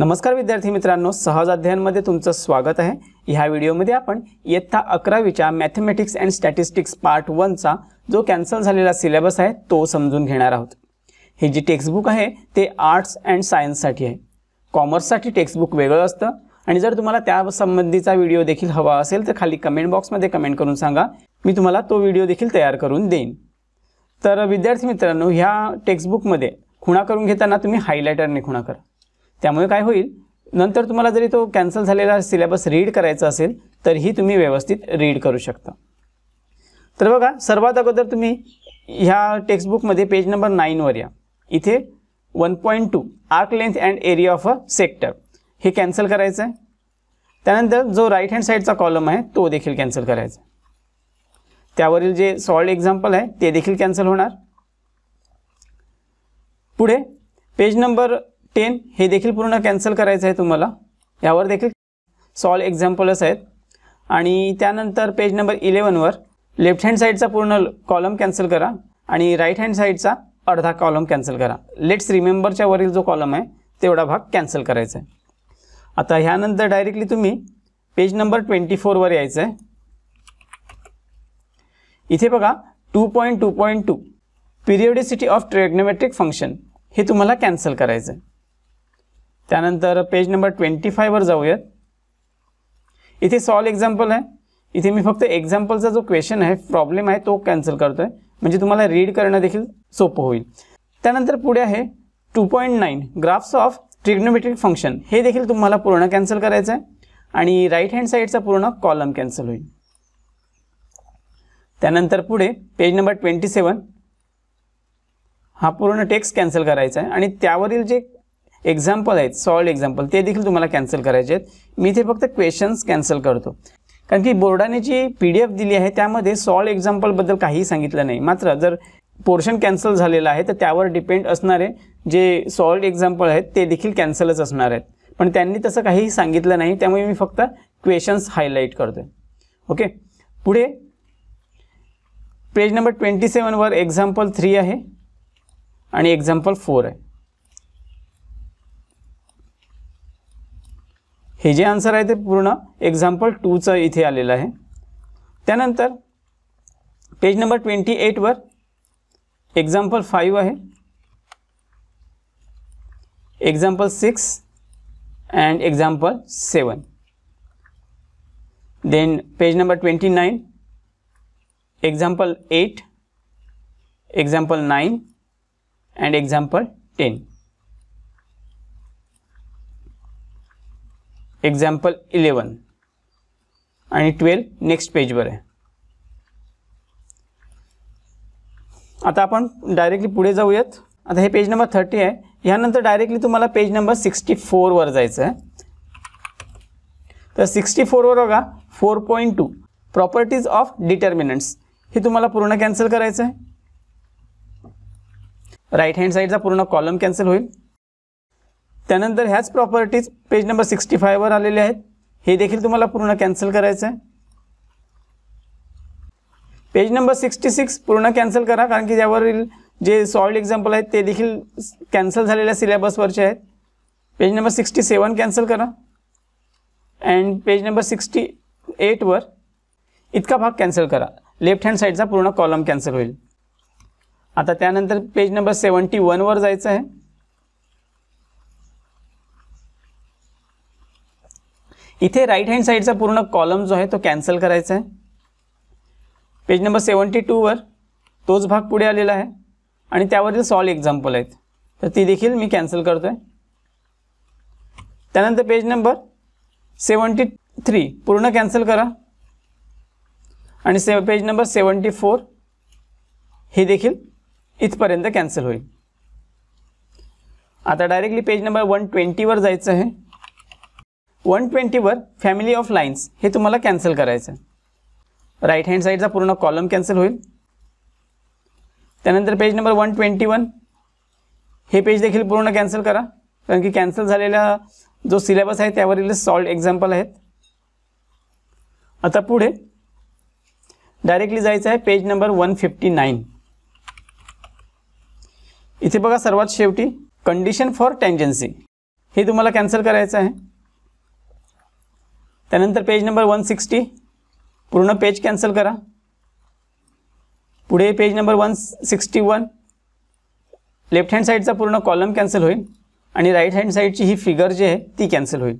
नमस्कार विद्यार्थी मित्रांनो सहज अध्ययनमध्ये तुमचं स्वागत आहे ह्या व्हिडिओमध्ये आपण इयत्ता अकरावीच्या मॅथमॅटिक्स अँड स्टॅटिस्टिक्स पार्ट वनचा जो कॅन्सल झालेला सिलेबस आहे तो समजून घेणार आहोत हे जी टेक्स्टबुक आहे ते आर्ट्स अँड सायन्ससाठी आहे कॉमर्ससाठी टेक्स्टबुक वेगळं असतं आणि जर तुम्हाला त्या संबंधीचा व्हिडिओ देखील हवा असेल तर खाली कमेंट बॉक्समध्ये कमेंट करून सांगा मी तुम्हाला तो व्हिडिओ देखील तयार करून देईन तर विद्यार्थी मित्रांनो ह्या टेक्स्टबुकमध्ये खुणा करून घेताना तुम्ही हायलायटरने खुणा करा त्यामुळे काय होईल नंतर तुम्हाला जरी तो कॅन्सल झालेला सिलेबस रीड करायचा असेल तरीही तुम्ही व्यवस्थित रीड करू शकता तर बघा सर्वात अगोदर तुम्ही ह्या टेक्स्टबुकमध्ये पेज नंबर नाईनवर या इथे one point two arc length and area of a sector हे कॅन्सल करायचं आहे त्यानंतर जो राईट हँड साईडचा कॉलम आहे तो देखील कॅन्सल करायचा त्यावरील जे सॉल्ड एक्झाम्पल आहे ते देखील कॅन्सल होणार पुढे पेज नंबर टेन हे देखील पूर्ण कॅन्सल करायचं आहे तुम्हाला यावर देखील सॉल एक्झाम्पलच आहेत आणि त्यानंतर पेज नंबर इलेवनवर लेफ्ट हँड साईडचा पूर्ण कॉलम कॅन्सल करा आणि राईट हँड साईडचा अर्धा कॉलम कॅन्सल करा लेट्स रिमेंबरच्या वरील जो कॉलम आहे तेवढा भाग कॅन्सल करायचा आहे आता ह्यानंतर डायरेक्टली तुम्ही पेज नंबर ट्वेंटी फोरवर यायचं आहे इथे बघा two point two point two periodicity of trigonometric function हे तुम्हाला कॅन्सल करायचं आहे त्यानंतर पेज नंबर ट्वेंटी फायवर जाऊयात इथे सॉल्व एक्झाम्पल आहे इथे मी फक्त एक्झाम्पलचा जो क्वेश्चन आहे प्रॉब्लेम आहे तो कॅन्सल करतो आहे म्हणजे तुम्हाला रीड करणं देखील सोपं होईल त्यानंतर पुढे आहे two point nine graphs of trigonometric function हे देखील तुम्हाला पूर्ण कॅन्सल करायचं आहे आणि राईट हँड साईडचा पूर्ण कॉलम कॅन्सल होईल त्यानंतर पुढे पेज नंबर ट्वेंटी सेवन हा पूर्ण टेक्स्ट कॅन्सल करायचा आहे आणि त्यावरील जे एक्झाम्पल आहेत सॉल्ड एक्झाम्पल ते देखील तुम्हाला कॅन्सल करायचे आहेत मी ते फक्त क्वेश्चन्स कॅन्सल करतो कारण की बोर्डाने जी पी डी एफ दिली आहे त्यामध्ये सॉल्ड एक्झाम्पलबद्दल काहीही सांगितलं नाही मात्र जर पोर्शन कॅन्सल झालेलं आहे तर त्यावर डिपेंड असणारे जे सॉल्ड एक्झाम्पल आहेत ते देखील कॅन्सलच असणार आहेत पण त्यांनी तसं काहीही सांगितलं नाही त्यामुळे मी फक्त क्वेश्चन्स हायलाईट करतो ओके पुढे पेज नंबर ट्वेंटी सेवनवर एक्झाम्पल थ्री आहे आणि एक्झाम्पल फोर आहे हे जे आन्सर आहे ते पूर्ण एक्झाम्पल टूचं इथे आलेलं आहे त्यानंतर पेज नंबर ट्वेंटी एटवर एक्झाम्पल फाईव्ह आहे example six and example seven then page number twenty nine example eight example nine and example ten example eleven आणि ट्वेल्व नेक्स्ट पेजवर आहे आता आपण डायरेक्टली पुढे जाऊयात आता हे पेज नंबर थर्टी आहे ह्यानंतर डायरेक्टली तुम्हाला पेज नंबर सिक्स्टी फोरवर जायचं आहे तर सिक्स्टी फोरवर बघा four point two properties of determinants हे तुम्हाला पूर्ण कॅन्सल करायचं आहे राईट हँड साईडचा पूर्ण कॉलम कॅन्सल होईल त्यानंतर ह्याच प्रॉपर्टीज पेज नंबर सिक्स्टी फायवर आलेले आहेत हे देखील तुम्हाला पूर्ण कॅन्सल करायचं आहे पेज नंबर सिक्स्टी सिक्स पूर्ण कॅन्सल करा कारण की त्यावरील जे सॉल्ड एक्झाम्पल आहेत ते देखील कॅन्सल झालेल्या सिलेबसवरचे आहेत page number sixty seven cancel करा अँड पेज नंबर सिक्स्टी एटवर इतका भाग कॅन्सल करा लेफ्ट हँड साईडचा पूर्ण कॉलम कॅन्सल होईल आता त्यानंतर पेज नंबर सेवन्टी वनवर जायचं आहे इथे राईट हँड साईडचा पूर्ण कॉलम जो आहे तो कॅन्सल करायचा आहे पेज नंबर सेवन्टी टूवर तोच भाग पुढे आलेला आहे आणि त्यावरील सॉल्व एक्झाम्पल आहेत तर ती देखील मी कॅन्सल करतो आहे त्यानंतर पेज नंबर सेवन्टी थ्री पूर्ण कॅन्सल करा आणि से पेज नंबर सेवन्टी फोर हे देखील इथपर्यंत कॅन्सल होईल आता डायरेक्टली पेज नंबर वन ट्वेंटीवर जायचं आहे वन ट्वेंटीवर फॅमिली ऑफ लाईन्स हे तुम्हाला कॅन्सल करायचं राईट हँड साईडचा पूर्ण कॉलम कॅन्सल होईल त्यानंतर page number one twenty one हे पेज देखील पूर्ण कॅन्सल करा कारण की कॅन्सल झालेला जो सिलेबस आहे त्यावरील सॉल्ड एक्झाम्पल आहेत आता पुढे डायरेक्टली जायचं आहे page number one fifty nine इथे बघा सर्वात शेवटी कंडिशन फॉर टँजन्सी हे तुम्हाला कॅन्सल करायचं आहे त्यानंतर पेज नंबर वन सिक्स्टी पूर्ण पेज कॅन्सल करा पुढे page number one sixty one left hand साईडचा पूर्ण कॉलम कॅन्सल होईल आणि राईट हँड साईडची ही फिगर जी आहे ती कॅन्सल होईल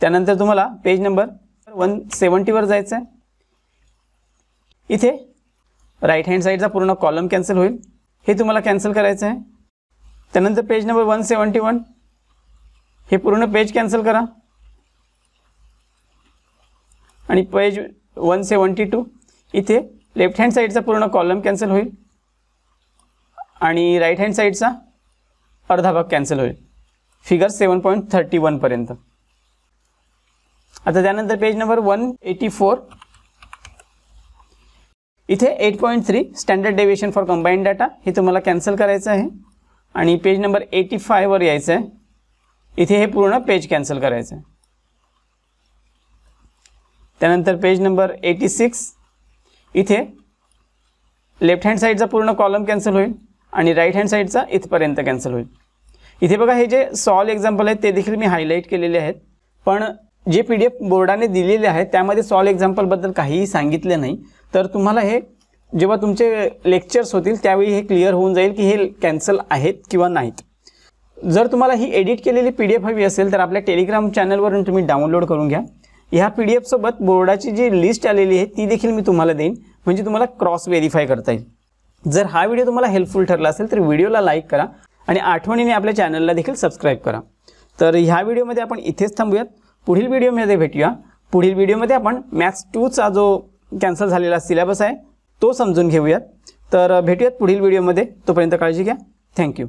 त्यानंतर तुम्हाला पेज नंबर वन सेवन्टीवर जायचं आहे इथे राईट हँड साईडचा पूर्ण कॉलम कॅन्सल होईल हे तुम्हाला कॅन्सल करायचं आहे त्यानंतर पेज नंबर वन वन हे पूर्ण पेज कॅन्सल करा आणि पेज वन सेवन्टी टू इथे लेफ्ट हँड साईडचा पूर्ण कॉलम कॅन्सल होईल आणि राईट हँड साईडचा अर्धा भाग कॅन्सल होईल फिगर सेवन पॉईंट थर्टी वनपर्यंत आता त्यानंतर page number one eighty four इथे eight point three standard deviation for combined data हे तुम्हाला कॅन्सल करायचं आहे आणि पेज नंबर एटी फायवर यायचं आहे इथे हे पूर्ण पेज कॅन्सल करायचं आहे त्यानंतर पेज नंबर एटी सिक्स इथे लेफ्ट हँड साईडचा पूर्ण कॉलम कॅन्सल होईल आणि राईट हँड साईडचा इथपर्यंत कॅन्सल होईल इथे बघा हे जे सॉल एक्झाम्पल आहेत ते देखील मी हायलाईट केलेले आहेत पण जे पी डी एफ बोर्डाने दिलेले आहेत त्यामध्ये सॉल एक्झाम्पलबद्दल काहीही सांगितलं नाही तर तुम्हाला हे जेव्हा तुमचे लेक्चर्स होतील त्यावेळी हे क्लिअर होऊन जाईल की हे कॅन्सल आहेत किंवा नाहीत जर तुम्हाला ही एडिट केलेली पी डी एफ हवी असेल तर आपल्या टेलिग्राम चॅनलवरून तुम्ही डाउनलोड करून घ्या ह्या पी डी एफसोबत बोर्डाची जी लिस्ट आलेली आहे ती देखील मी तुम्हाला देईन म्हणजे तुम्हाला क्रॉस व्हेरीफाय करता येईल जर हा व्हिडिओ तुम्हाला हेल्पफुल ठरला असेल तर व्हिडिओला लाईक करा आणि आठवणीने आपल्या चॅनलला देखील सबस्क्राईब करा तर ह्या व्हिडिओमध्ये आपण इथेच थांबूयात पुढील व्हिडिओमध्ये भेटूया पुढील व्हिडिओमध्ये आपण मॅथ्स टूचा जो कॅन्सल झालेला सिलेबस आहे तो समजून घेऊयात तर भेटूयात पुढील व्हिडिओमध्ये तोपर्यंत काळजी घ्या थँक्यू